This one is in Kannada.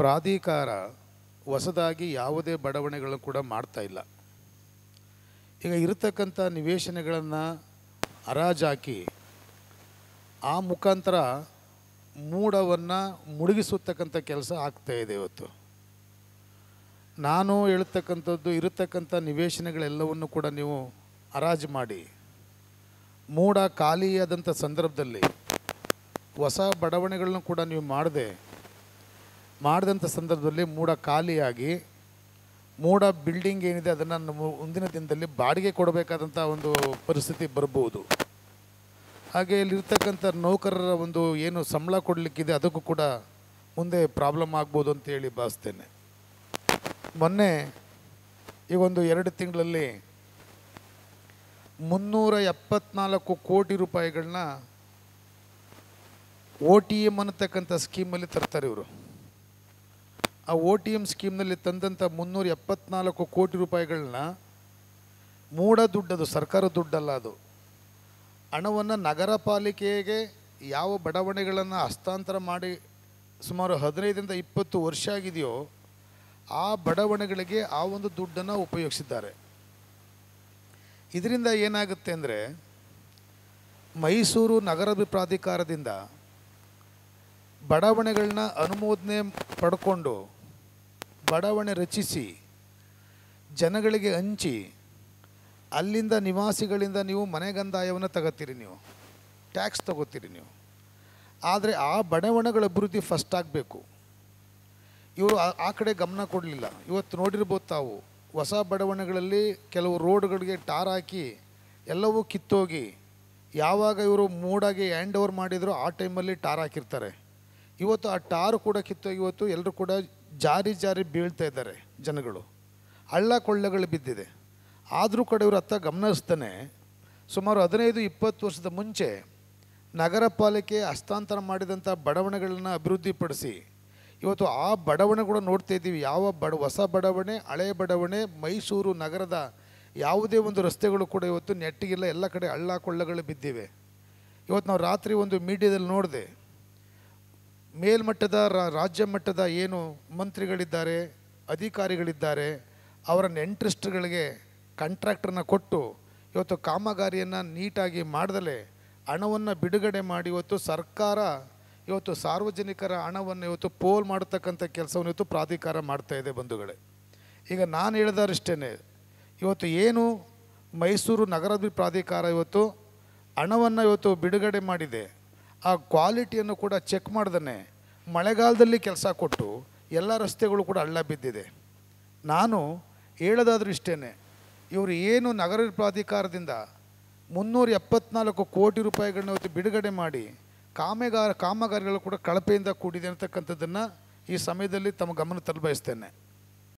ಪ್ರಾಧಿಕಾರ ಹೊಸದಾಗಿ ಯಾವುದೇ ಬಡಾವಣೆಗಳನ್ನು ಕೂಡ ಮಾಡ್ತಾ ಇಲ್ಲ ಈಗ ಇರತಕ್ಕಂಥ ನಿವೇಶನಗಳನ್ನು ಹರಾಜಾಕಿ ಆ ಮುಖಾಂತರ ಮೂಡವನ್ನು ಮುಳುಗಿಸುತ್ತಕ್ಕಂಥ ಕೆಲಸ ಆಗ್ತಾ ಇದೆ ಇವತ್ತು ನಾನು ಹೇಳ್ತಕ್ಕಂಥದ್ದು ಇರತಕ್ಕಂಥ ನಿವೇಶನಗಳೆಲ್ಲವನ್ನು ಕೂಡ ನೀವು ಹರಾಜು ಮಾಡಿ ಮೂಡ ಖಾಲಿಯಾದಂಥ ಸಂದರ್ಭದಲ್ಲಿ ಹೊಸ ಬಡಾವಣೆಗಳನ್ನು ಕೂಡ ನೀವು ಮಾಡದೆ ಮಾಡಿದಂಥ ಸಂದರ್ಭದಲ್ಲಿ ಮೂಡ ಖಾಲಿಯಾಗಿ ಮೂಡ ಬಿಲ್ಡಿಂಗ್ ಏನಿದೆ ಅದನ್ನು ನಮ್ಮ ಮುಂದಿನ ದಿನದಲ್ಲಿ ಬಾಡಿಗೆ ಕೊಡಬೇಕಾದಂಥ ಒಂದು ಪರಿಸ್ಥಿತಿ ಬರ್ಬೋದು ಹಾಗೆ ಇಲ್ಲಿರ್ತಕ್ಕಂಥ ನೌಕರರ ಒಂದು ಏನು ಸಂಬಳ ಕೊಡಲಿಕ್ಕಿದೆ ಅದಕ್ಕೂ ಕೂಡ ಮುಂದೆ ಪ್ರಾಬ್ಲಮ್ ಆಗ್ಬೋದು ಅಂತೇಳಿ ಭಾವಿಸ್ತೇನೆ ಮೊನ್ನೆ ಈ ಒಂದು ಎರಡು ತಿಂಗಳಲ್ಲಿ ಮುನ್ನೂರ ಎಪ್ಪತ್ನಾಲ್ಕು ಕೋಟಿ ರೂಪಾಯಿಗಳನ್ನ ಓ ಟಿ ಎಮ್ ಅನ್ನತಕ್ಕಂಥ ಸ್ಕೀಮಲ್ಲಿ ತರ್ತಾರೆ ಇವರು ಆ ಓ ಟಿ ಎಮ್ ಸ್ಕೀಮ್ನಲ್ಲಿ ತಂದಂಥ ಮುನ್ನೂರ ಎಪ್ಪತ್ನಾಲ್ಕು ಕೋಟಿ ರೂಪಾಯಿಗಳನ್ನ ಮೂಡ ದುಡ್ಡದು ಸರ್ಕಾರ ದುಡ್ಡಲ್ಲ ಅದು ಹಣವನ್ನು ನಗರ ಪಾಲಿಕೆಗೆ ಯಾವ ಬಡಾವಣೆಗಳನ್ನು ಹಸ್ತಾಂತರ ಮಾಡಿ ಸುಮಾರು ಹದಿನೈದರಿಂದ ಇಪ್ಪತ್ತು ವರ್ಷ ಆಗಿದೆಯೋ ಆ ಬಡಾವಣೆಗಳಿಗೆ ಆ ಒಂದು ದುಡ್ಡನ್ನು ಉಪಯೋಗಿಸಿದ್ದಾರೆ ಇದರಿಂದ ಏನಾಗುತ್ತೆ ಅಂದರೆ ಮೈಸೂರು ನಗರ ಪ್ರಾಧಿಕಾರದಿಂದ ಬಡಾವಣೆಗಳನ್ನ ಅನುಮೋದನೆ ಪಡ್ಕೊಂಡು ಬಡಾವಣೆ ರಚಿಸಿ ಜನಗಳಿಗೆ ಹಂಚಿ ಅಲ್ಲಿಂದ ನಿವಾಸಿಗಳಿಂದ ನೀವು ಮನೆಗಂದಾಯವನ್ನು ತಗೋತೀರಿ ನೀವು ಟ್ಯಾಕ್ಸ್ ತಗೋತೀರಿ ನೀವು ಆದರೆ ಆ ಬಡಾವಣೆಗಳ ಅಭಿವೃದ್ಧಿ ಫಸ್ಟ್ ಆಗಬೇಕು ಇವರು ಆ ಕಡೆ ಗಮನ ಕೊಡಲಿಲ್ಲ ಇವತ್ತು ನೋಡಿರ್ಬೋದು ತಾವು ಹೊಸ ಬಡಾವಣೆಗಳಲ್ಲಿ ಕೆಲವು ರೋಡ್ಗಳಿಗೆ ಟಾರ್ ಹಾಕಿ ಎಲ್ಲವೂ ಕಿತ್ತೋಗಿ ಯಾವಾಗ ಇವರು ಮೂಡಾಗಿ ಹ್ಯಾಂಡ್ ಓವರ್ ಮಾಡಿದರೂ ಆ ಟೈಮಲ್ಲಿ ಟಾರ್ ಹಾಕಿರ್ತಾರೆ ಇವತ್ತು ಆ ಟಾರ್ ಕೂಡ ಕಿತ್ತೋಗಿ ಇವತ್ತು ಎಲ್ಲರೂ ಕೂಡ ಜಾರಿ ಜಾರಿ ಬೀಳ್ತಾ ಇದ್ದಾರೆ ಜನಗಳು ಹಳ್ಳ ಕೊಳ್ಳಗಳು ಬಿದ್ದಿದೆ ಆದರೂ ಕಡೆ ಇವರು ಅತ್ತ ಗಮನಿಸ್ತಾನೆ ಸುಮಾರು ಹದಿನೈದು ಇಪ್ಪತ್ತು ವರ್ಷದ ಮುಂಚೆ ನಗರ ಪಾಲಿಕೆ ಹಸ್ತಾಂತರ ಮಾಡಿದಂಥ ಬಡಾವಣೆಗಳನ್ನು ಅಭಿವೃದ್ಧಿಪಡಿಸಿ ಇವತ್ತು ಆ ಬಡಾವಣೆ ಕೂಡ ನೋಡ್ತಾ ಇದ್ದೀವಿ ಯಾವ ಬಡ ಹೊಸ ಬಡಾವಣೆ ಹಳೆ ಬಡಾವಣೆ ಮೈಸೂರು ನಗರದ ಯಾವುದೇ ಒಂದು ರಸ್ತೆಗಳು ಕೂಡ ಇವತ್ತು ನೆಟ್ಟಿಗೆಲ್ಲ ಎಲ್ಲ ಕಡೆ ಹಳ್ಳ ಕೊಳ್ಳಗಳು ಬಿದ್ದಿವೆ ಇವತ್ತು ನಾವು ರಾತ್ರಿ ಒಂದು ಮೀಡಿಯಾದಲ್ಲಿ ನೋಡಿದೆ ಮೇಲ್ಮಟ್ಟದ ರಾಜ್ಯ ಮಟ್ಟದ ಏನು ಮಂತ್ರಿಗಳಿದ್ದಾರೆ ಅಧಿಕಾರಿಗಳಿದ್ದಾರೆ ಅವರ ನೆಂಟ್ರಿಸ್ಟ್ಗಳಿಗೆ ಕಾಂಟ್ರಾಕ್ಟರ್ನ ಕೊಟ್ಟು ಇವತ್ತು ಕಾಮಗಾರಿಯನ್ನು ನೀಟಾಗಿ ಮಾಡದಲೇ ಹಣವನ್ನು ಬಿಡುಗಡೆ ಮಾಡಿ ಇವತ್ತು ಸರ್ಕಾರ ಇವತ್ತು ಸಾರ್ವಜನಿಕರ ಹಣವನ್ನು ಇವತ್ತು ಪೋಲ್ ಮಾಡತಕ್ಕಂಥ ಕೆಲಸವನ್ನು ಇವತ್ತು ಪ್ರಾಧಿಕಾರ ಇದೆ ಬಂಧುಗಳೇ ಈಗ ನಾನು ಹೇಳಿದಾರಷ್ಟೇ ಇವತ್ತು ಏನು ಮೈಸೂರು ನಗರದ ಪ್ರಾಧಿಕಾರ ಇವತ್ತು ಹಣವನ್ನು ಇವತ್ತು ಬಿಡುಗಡೆ ಮಾಡಿದೆ ಆ ಕ್ವಾಲಿಟಿಯನ್ನು ಕೂಡ ಚೆಕ್ ಮಾಡ್ದೇ ಮಳೆಗಾಲದಲ್ಲಿ ಕೆಲಸ ಕೊಟ್ಟು ಎಲ್ಲ ರಸ್ತೆಗಳು ಕೂಡ ಹಳ್ಳ ಬಿದ್ದಿದೆ ನಾನು ಹೇಳೋದಾದ್ರೂ ಇಷ್ಟೇ ಇವರು ಏನು ನಗರ ಪ್ರಾಧಿಕಾರದಿಂದ ಮುನ್ನೂರ ಎಪ್ಪತ್ನಾಲ್ಕು ಕೋಟಿ ರೂಪಾಯಿಗಳನ್ನ ಇವತ್ತು ಬಿಡುಗಡೆ ಮಾಡಿ ಕಾಮಗಾರ ಕಾಮಗಾರಿಗಳು ಕೂಡ ಕಳಪೆಯಿಂದ ಕೂಡಿದೆ ಅಂತಕ್ಕಂಥದ್ದನ್ನು ಈ ಸಮಯದಲ್ಲಿ ತಮ್ಮ ಗಮನ ತಲುಪಯಿಸ್ತೇನೆ